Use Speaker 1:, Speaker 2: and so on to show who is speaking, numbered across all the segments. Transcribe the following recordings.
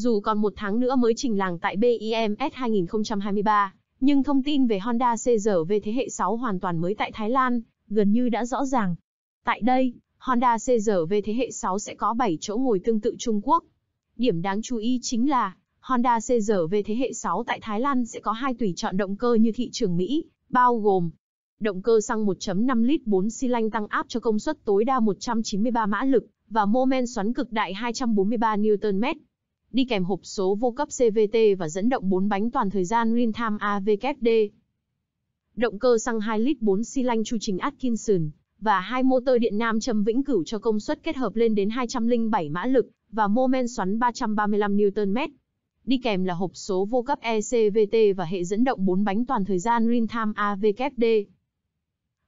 Speaker 1: Dù còn một tháng nữa mới trình làng tại BIMS 2023, nhưng thông tin về Honda CR-V thế hệ 6 hoàn toàn mới tại Thái Lan gần như đã rõ ràng. Tại đây, Honda CR-V thế hệ 6 sẽ có 7 chỗ ngồi tương tự Trung Quốc. Điểm đáng chú ý chính là Honda CR-V thế hệ 6 tại Thái Lan sẽ có hai tùy chọn động cơ như thị trường Mỹ, bao gồm động cơ xăng 1.5 lít 4 xi lanh tăng áp cho công suất tối đa 193 mã lực và mô men xoắn cực đại 243 Nm đi kèm hộp số vô cấp CVT và dẫn động 4 bánh toàn thời gian Real Time AVKD. Động cơ xăng 2 lít 4 xi lanh chu trình Atkinson và hai motor điện nam châm vĩnh cửu cho công suất kết hợp lên đến 207 mã lực và mô men xoắn 335 Nm. Đi kèm là hộp số vô cấp ECVT và hệ dẫn động 4 bánh toàn thời gian Real Time AVKD.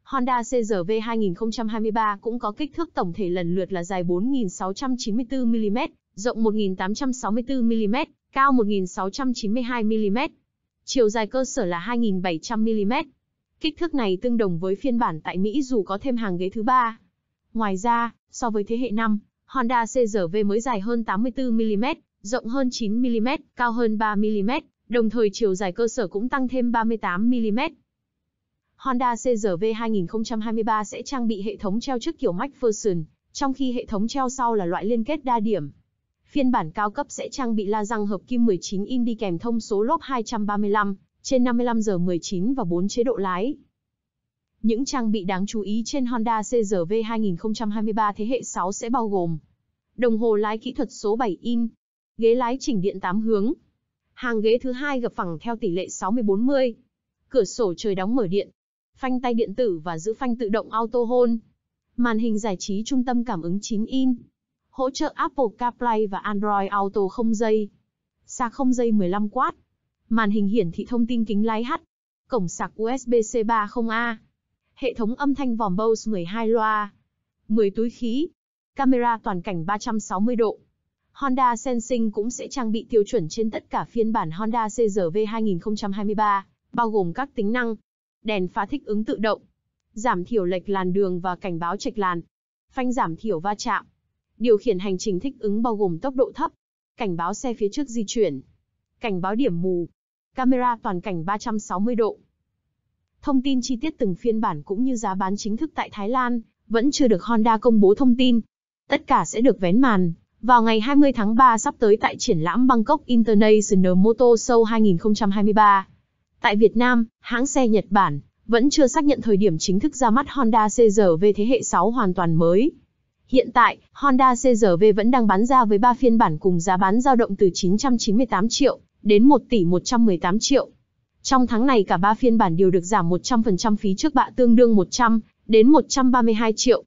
Speaker 1: Honda CRV 2023 cũng có kích thước tổng thể lần lượt là dài 4.694 mm rộng 1.864mm, cao 1.692mm. Chiều dài cơ sở là 2.700mm. Kích thước này tương đồng với phiên bản tại Mỹ dù có thêm hàng ghế thứ ba. Ngoài ra, so với thế hệ 5, Honda CR-V mới dài hơn 84mm, rộng hơn 9mm, cao hơn 3mm, đồng thời chiều dài cơ sở cũng tăng thêm 38mm. Honda CR-V 2023 sẽ trang bị hệ thống treo trước kiểu MacPherson, trong khi hệ thống treo sau là loại liên kết đa điểm. Phiên bản cao cấp sẽ trang bị la răng hợp kim 19 in đi kèm thông số lốp 235 trên 55 giờ 19 và 4 chế độ lái. Những trang bị đáng chú ý trên Honda CRV 2023 thế hệ 6 sẽ bao gồm đồng hồ lái kỹ thuật số 7 in, ghế lái chỉnh điện 8 hướng, hàng ghế thứ hai gập phẳng theo tỷ lệ 60-40, cửa sổ trời đóng mở điện, phanh tay điện tử và giữ phanh tự động auto hold, màn hình giải trí trung tâm cảm ứng 9 in hỗ trợ Apple CarPlay và Android Auto không dây. Sạc không dây 15W. Màn hình hiển thị thông tin kính lái H. Cổng sạc USB-C 30A. Hệ thống âm thanh vòm Bose 12 loa. 10 túi khí. Camera toàn cảnh 360 độ. Honda Sensing cũng sẽ trang bị tiêu chuẩn trên tất cả phiên bản Honda CR-V 2023, bao gồm các tính năng đèn pha thích ứng tự động, giảm thiểu lệch làn đường và cảnh báo trạch làn, phanh giảm thiểu va chạm, Điều khiển hành trình thích ứng bao gồm tốc độ thấp, cảnh báo xe phía trước di chuyển, cảnh báo điểm mù, camera toàn cảnh 360 độ. Thông tin chi tiết từng phiên bản cũng như giá bán chính thức tại Thái Lan vẫn chưa được Honda công bố thông tin. Tất cả sẽ được vén màn vào ngày 20 tháng 3 sắp tới tại triển lãm Bangkok International Motor Show 2023. Tại Việt Nam, hãng xe Nhật Bản vẫn chưa xác nhận thời điểm chính thức ra mắt Honda CR-V thế hệ 6 hoàn toàn mới. Hiện tại, Honda CRV vẫn đang bán ra với 3 phiên bản cùng giá bán dao động từ 998 triệu đến 1 tỷ 118 triệu. Trong tháng này cả 3 phiên bản đều được giảm 100% phí trước bạ tương đương 100 đến 132 triệu.